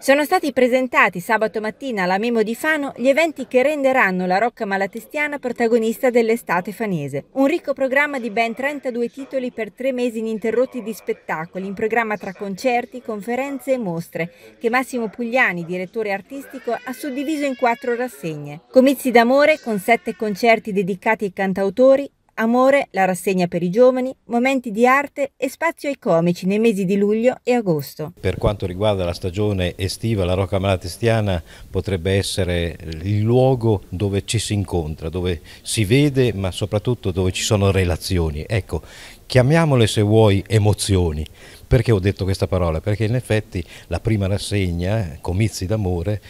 Sono stati presentati sabato mattina alla Memo di Fano gli eventi che renderanno la Rocca Malatestiana protagonista dell'estate fanese. Un ricco programma di ben 32 titoli per tre mesi ininterrotti di spettacoli, in programma tra concerti, conferenze e mostre, che Massimo Pugliani, direttore artistico, ha suddiviso in quattro rassegne. Comizi d'amore con sette concerti dedicati ai cantautori, Amore, la rassegna per i giovani, momenti di arte e spazio ai comici nei mesi di luglio e agosto. Per quanto riguarda la stagione estiva, la Rocca Malatestiana potrebbe essere il luogo dove ci si incontra, dove si vede, ma soprattutto dove ci sono relazioni. Ecco, chiamiamole se vuoi emozioni. Perché ho detto questa parola? Perché in effetti la prima rassegna, Comizi d'amore,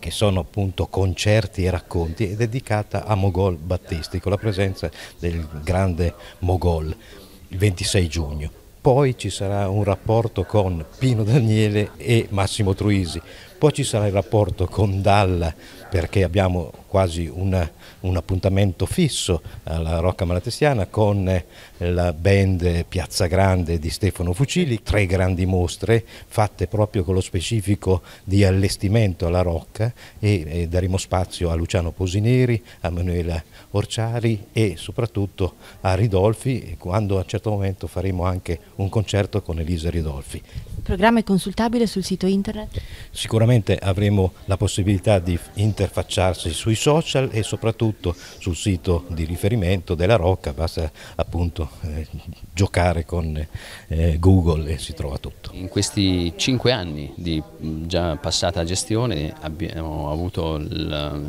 che sono appunto concerti e racconti, è dedicata a Mogol Battisti, con la presenza del grande Mogol, il 26 giugno poi ci sarà un rapporto con Pino Daniele e Massimo Truisi, poi ci sarà il rapporto con Dalla perché abbiamo quasi una, un appuntamento fisso alla Rocca Malatestiana con la band Piazza Grande di Stefano Fucili, tre grandi mostre fatte proprio con lo specifico di allestimento alla Rocca e, e daremo spazio a Luciano Posineri, a Manuela Orciari e soprattutto a Ridolfi quando a un certo momento faremo anche un concerto con Elisa Ridolfi. Il programma è consultabile sul sito internet? Sicuramente avremo la possibilità di interfacciarsi sui social e soprattutto sul sito di riferimento della Rocca, basta appunto eh, giocare con eh, Google e si trova tutto. In questi cinque anni di già passata gestione abbiamo avuto la,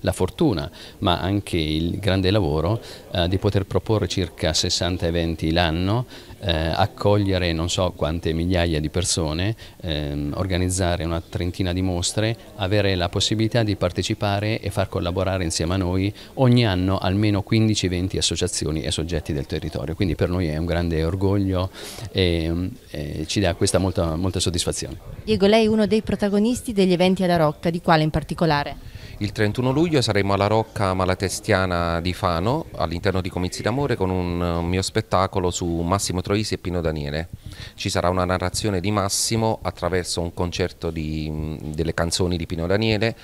la fortuna ma anche il grande lavoro eh, di poter proporre circa 60 eventi l'anno eh, accogliere non so quante migliaia di persone, ehm, organizzare una trentina di mostre, avere la possibilità di partecipare e far collaborare insieme a noi ogni anno almeno 15-20 associazioni e soggetti del territorio, quindi per noi è un grande orgoglio e, e eh, ci dà questa molta, molta soddisfazione. Diego, lei è uno dei protagonisti degli eventi alla Rocca, di quale in particolare? Il 31 luglio saremo alla Rocca Malatestiana di Fano, all'interno di Comizi d'Amore, con eh, un mio spettacolo su Massimo Troisi e Pino Daniele. Ci sarà una narrazione di Massimo attraverso un concerto di, mm, delle canzoni di Pino Daniele,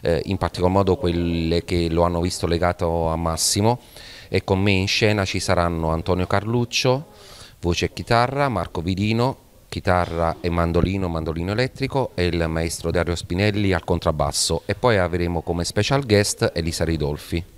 eh, in particolar modo quelle che lo hanno visto legato a Massimo. E con me in scena ci saranno Antonio Carluccio, voce e chitarra, Marco Vidino, chitarra e mandolino, mandolino elettrico e il maestro Dario Spinelli al contrabbasso e poi avremo come special guest Elisa Ridolfi.